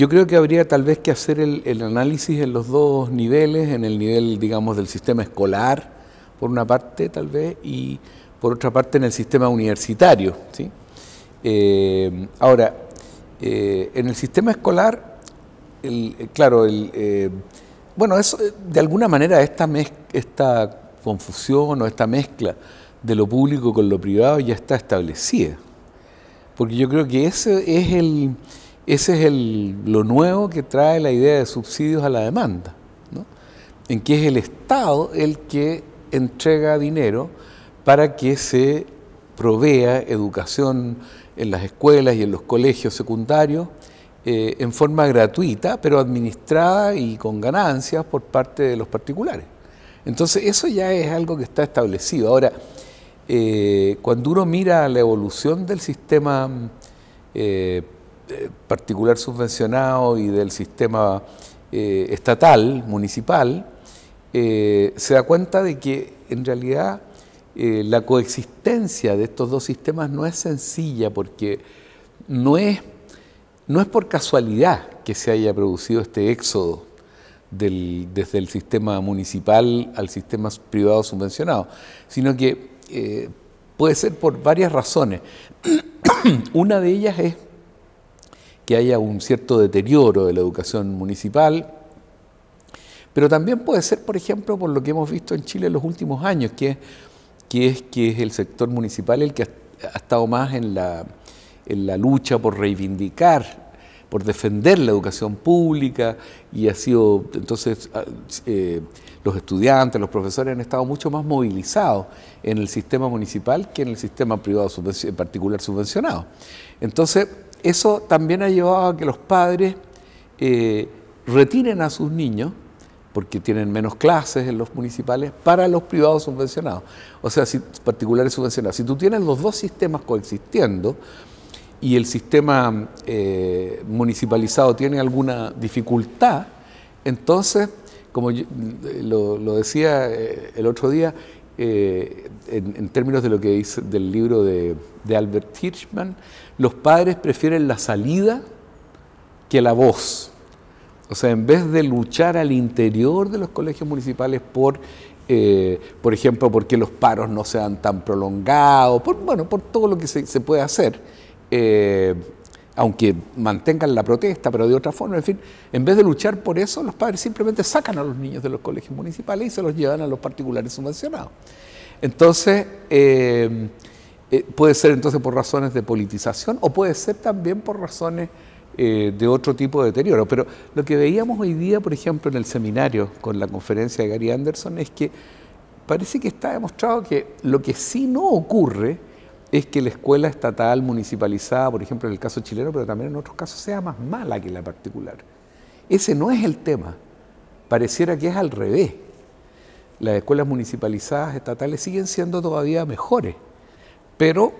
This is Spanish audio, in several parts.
Yo creo que habría tal vez que hacer el, análisis en los dos niveles, en el nivel, digamos, del sistema escolar, por una parte tal vez, y por otra parte en el sistema universitario. ¿sí? Eh, ahora, eh, en el sistema escolar, eh, claro, el, bueno, eso, de alguna manera esta, esta confusión o esta mezcla de lo público con lo privado ya está establecida, porque yo creo que ese es el ese es lo nuevo que trae la idea de subsidios a la demanda, en que es el Estado el que entrega dinero para que se provea educación en las escuelas y en los colegios secundarios eh, en forma gratuita, pero administrada y con ganancias por parte de los particulares. Entonces eso ya es algo que está establecido. Ahora, eh, cuando uno mira la evolución del sistema eh, eh, particular subvencionado y del sistema eh, estatal, municipal, eh, se da cuenta de que en realidad la coexistencia de estos dos sistemas no es sencilla porque no es, no es por casualidad que se haya producido este éxodo desde el sistema municipal al sistema privado subvencionado, sino que puede ser por varias razones. Una de ellas es que haya un cierto deterioro de la educación municipal, pero también puede ser, por ejemplo, por lo que hemos visto en Chile en los últimos años, que, que es, que es el sector municipal el que ha, estado más en la, lucha por reivindicar por defender la educación pública y ha sido, entonces, ah, eh, los estudiantes, los profesores han estado mucho más movilizados en el sistema municipal que en el sistema privado, en particular subvencionado. Entonces, eso también ha llevado a que los padres eh, retiren a sus niños, porque tienen menos clases en los municipales, para los privados subvencionados. O sea, si, particulares subvencionados. Si tú tienes los dos sistemas coexistiendo y el sistema eh, municipalizado tiene alguna dificultad, entonces, como lo decía eh, el otro día, eh, en, términos de lo que dice del libro de, Albert Hirschman, los padres prefieren la salida que la voz. O sea, en vez de luchar al interior de los colegios municipales por, eh, por ejemplo, porque los paros no sean tan prolongados, por, bueno, por todo lo que se, puede hacer, eh, aunque mantengan la protesta, pero de otra forma, en fin, en vez de luchar por eso, los padres simplemente sacan a los niños de los colegios municipales y se los llevan a los particulares subvencionados. Entonces, eh, eh, puede ser entonces por razones de politización o puede ser también por razones eh, de otro tipo de deterioro. Pero lo que veíamos hoy día, por ejemplo, en el seminario con la conferencia de Gary Anderson, es que parece que está demostrado que lo que sí no ocurre, es que la escuela estatal, municipalizada, por ejemplo en el caso chileno, pero también en otros casos, sea más mala que la particular. Ese no es el tema. Pareciera que es al revés. Las escuelas municipalizadas, estatales, siguen siendo todavía mejores, pero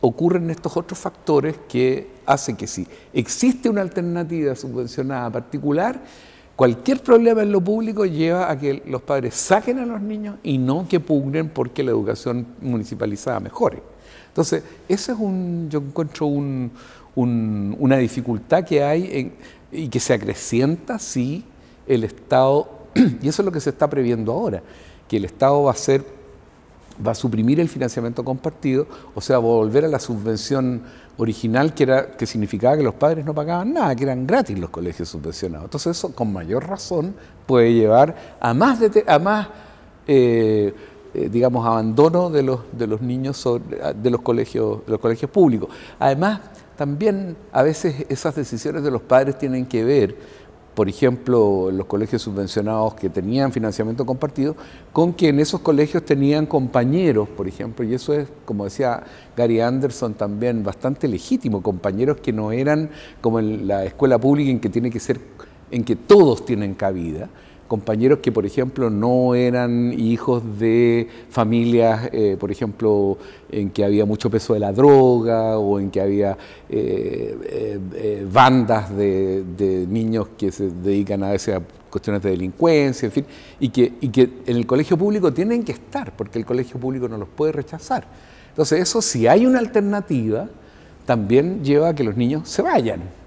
ocurren estos otros factores que hacen que si existe una alternativa subvencionada particular, cualquier problema en lo público lleva a que los padres saquen a los niños y no que pugnen porque la educación municipalizada mejore. Entonces, ese es un, yo encuentro una dificultad que hay y que se acrecienta si el Estado, y eso es lo que se está previendo ahora, que el Estado va a ser va a suprimir el financiamiento compartido, o sea, volver a la subvención original que, era, que significaba que los padres no pagaban nada, que eran gratis los colegios subvencionados. Entonces eso con mayor razón puede llevar a más, de, más eh, eh, digamos, abandono de los, de los niños ah, de, los colegios, los colegios públicos. Además, también a veces esas decisiones de los padres tienen que ver, por ejemplo, los colegios subvencionados que tenían financiamiento compartido, con que en esos colegios tenían compañeros, por ejemplo, y eso es, como decía Gary Anderson, también bastante legítimo, compañeros que no eran como en la escuela pública en que tiene que ser, en que todos tienen cabida compañeros que, por ejemplo, no eran hijos de familias, eh, por ejemplo, en que había mucho peso de la droga o en que había eh, eh, bandas de, niños que se dedican a veces cuestiones de delincuencia, en fin, y que, y que en el colegio público tienen que estar, porque el colegio público no los puede rechazar. Entonces, eso si hay una alternativa, también lleva a que los niños se vayan.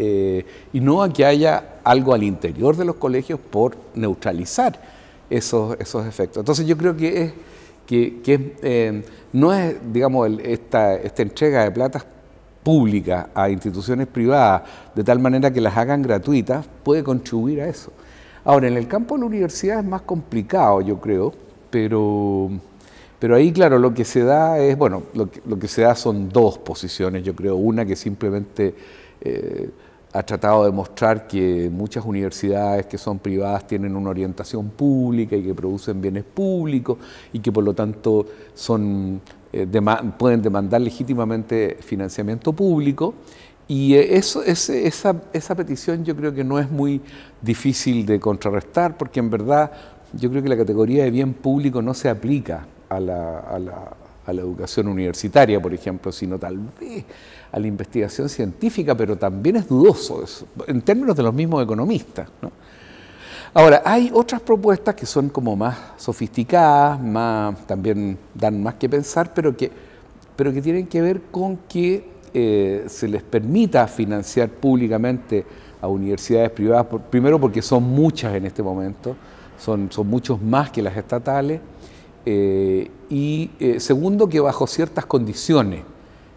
Eh, y no a que haya algo al interior de los colegios por neutralizar esos, esos efectos. Entonces yo creo que que, eh, no es, digamos, esta, esta entrega de platas públicas a instituciones privadas de tal manera que las hagan gratuitas, puede contribuir a eso. Ahora, en el campo de la universidad es más complicado, yo creo, pero, pero ahí, claro, lo que se da es, bueno, lo que, se da son dos posiciones, yo creo, una que simplemente... Eh, ha tratado de mostrar que muchas universidades que son privadas tienen una orientación pública y que producen bienes públicos y que por lo tanto son, eh, pueden demandar legítimamente financiamiento público. Y eh, eso, esa, petición yo creo que no es muy difícil de contrarrestar porque en verdad yo creo que la categoría de bien público no se aplica a la, a la educación universitaria, por ejemplo, sino tal vez a la investigación científica, pero también es dudoso eso, en términos de los mismos economistas. Ahora, hay otras propuestas que son como más sofisticadas, más, también dan más que pensar, pero que, pero que tienen que ver con que eh, se les permita financiar públicamente a universidades privadas, primero porque son muchas en este momento, son, son muchos más que las estatales, eh, y eh, segundo, que bajo ciertas condiciones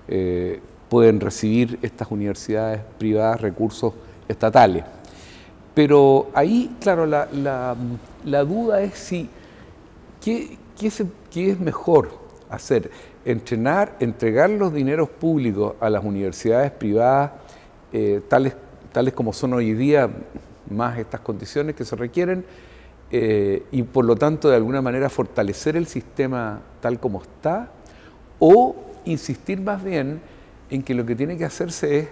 eh, pueden recibir estas universidades privadas recursos estatales. Pero ahí, claro, la, duda es si, ¿qué, es mejor hacer? Entrenar, entregar los dineros públicos a las universidades privadas, tales como son hoy día, más estas condiciones que se requieren, eh, y por lo tanto de alguna manera fortalecer el sistema tal como está o insistir más bien en que lo que tiene que hacerse es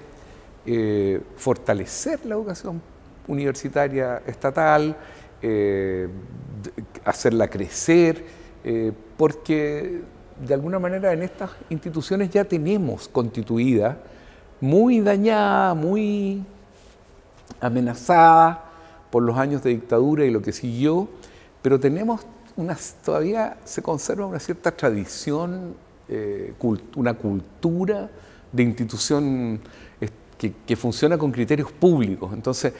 eh, fortalecer la educación universitaria estatal, eh, hacerla crecer, porque de alguna manera en estas instituciones ya tenemos constituida, muy dañada, muy amenazada, por los años de dictadura y lo que siguió, pero tenemos una, todavía se conserva una cierta tradición, eh, una cultura de institución que, funciona con criterios públicos. Entonces,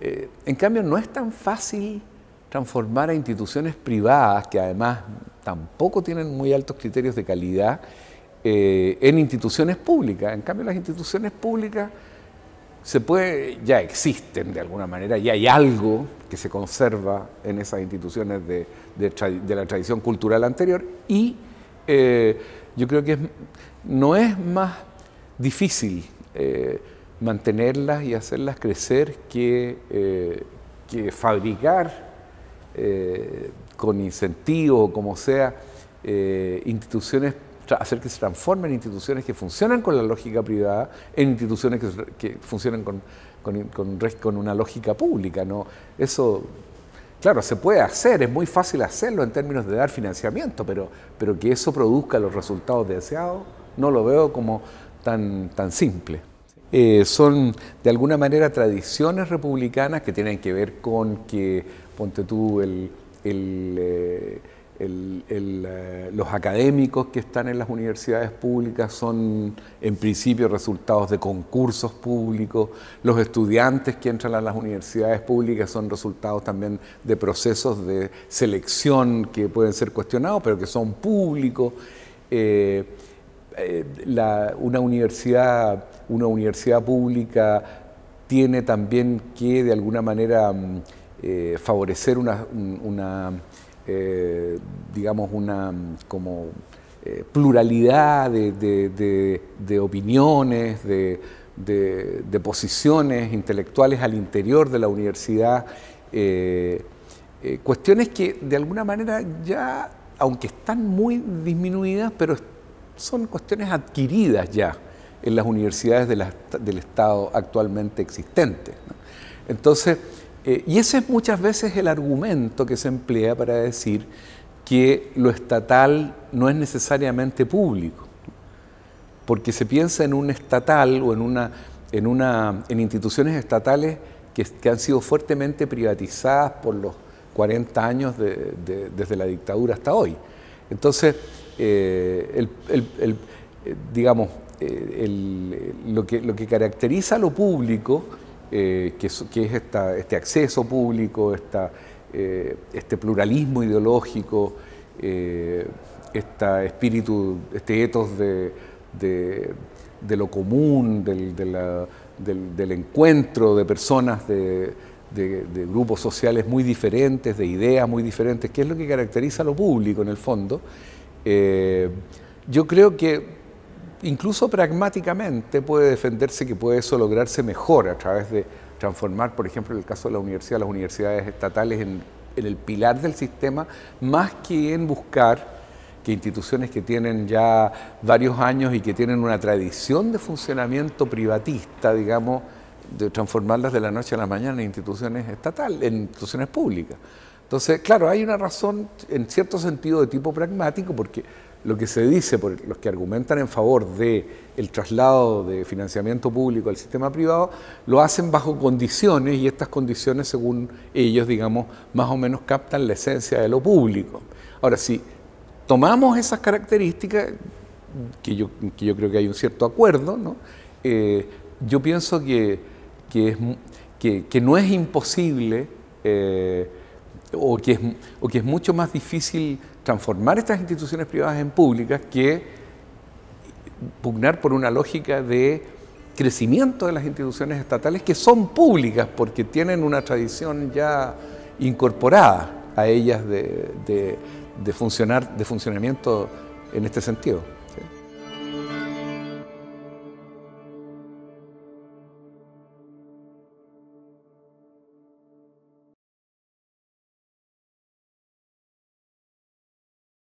eh, en cambio, no es tan fácil transformar a instituciones privadas, que además tampoco tienen muy altos criterios de calidad, eh, en instituciones públicas. En cambio, las instituciones públicas se puede, ya existen de alguna manera y hay algo que se conserva en esas instituciones de, la tradición cultural anterior y eh, yo creo que no es más difícil eh, mantenerlas y hacerlas crecer que, eh, que fabricar con incentivos o como sea instituciones hacer que se transformen instituciones que funcionan con la lógica privada en instituciones que, funcionan con, una lógica pública. ¿no? Eso, claro, se puede hacer, es muy fácil hacerlo en términos de dar financiamiento, pero, pero que eso produzca los resultados deseados no lo veo como tan, tan simple. Eh, son de alguna manera tradiciones republicanas que tienen que ver con que, ponte tú, el, eh, eh, los académicos que están en las universidades públicas son en principio resultados de concursos públicos, los estudiantes que entran a las universidades públicas son resultados también de procesos de selección que pueden ser cuestionados, pero que son públicos. Eh, eh, una, universidad, una universidad pública tiene también que de alguna manera mm, favorecer una eh, digamos, una mm, como eh, pluralidad de, opiniones, de, posiciones intelectuales al interior de la universidad. Eh, cuestiones que de alguna manera ya, aunque están muy disminuidas, pero son cuestiones adquiridas ya en las universidades del Estado actualmente existentes. Entonces, eh, y ese es muchas veces el argumento que se emplea para decir que lo estatal no es necesariamente público, porque se piensa en un estatal o en, una, en, instituciones estatales que, han sido fuertemente privatizadas por los 40 años desde la dictadura hasta hoy. Entonces, eh, eh, digamos, lo, que, lo que caracteriza a lo público eh, que, es, esta, este acceso público, eh, este pluralismo ideológico, este espíritu, este etos de, lo común, del, encuentro de personas de, grupos sociales muy diferentes, de ideas muy diferentes, que es lo que caracteriza a lo público en el fondo. yo creo que incluso pragmáticamente puede defenderse que puede eso lograrse mejor a través de transformar, por ejemplo, en el caso de la universidad, las universidades estatales en, el pilar del sistema, más que en buscar que instituciones que tienen ya varios años y que tienen una tradición de funcionamiento privatista, digamos, de transformarlas de la noche a la mañana en instituciones estatales, en instituciones públicas. Entonces, claro, hay una razón en cierto sentido de tipo pragmático, porque lo que se dice por los que argumentan en favor del el traslado de financiamiento público al sistema privado, lo hacen bajo condiciones y estas condiciones, según ellos, digamos, más o menos captan la esencia de lo público. Ahora, si tomamos esas características, que yo, creo que hay un cierto acuerdo, eh, yo pienso que, es, que, no es imposible eh, o, que es, o que es mucho más difícil transformar estas instituciones privadas en públicas que pugnar por una lógica de crecimiento de las instituciones estatales que son públicas porque tienen una tradición ya incorporada a ellas de, funcionar, de funcionamiento en este sentido.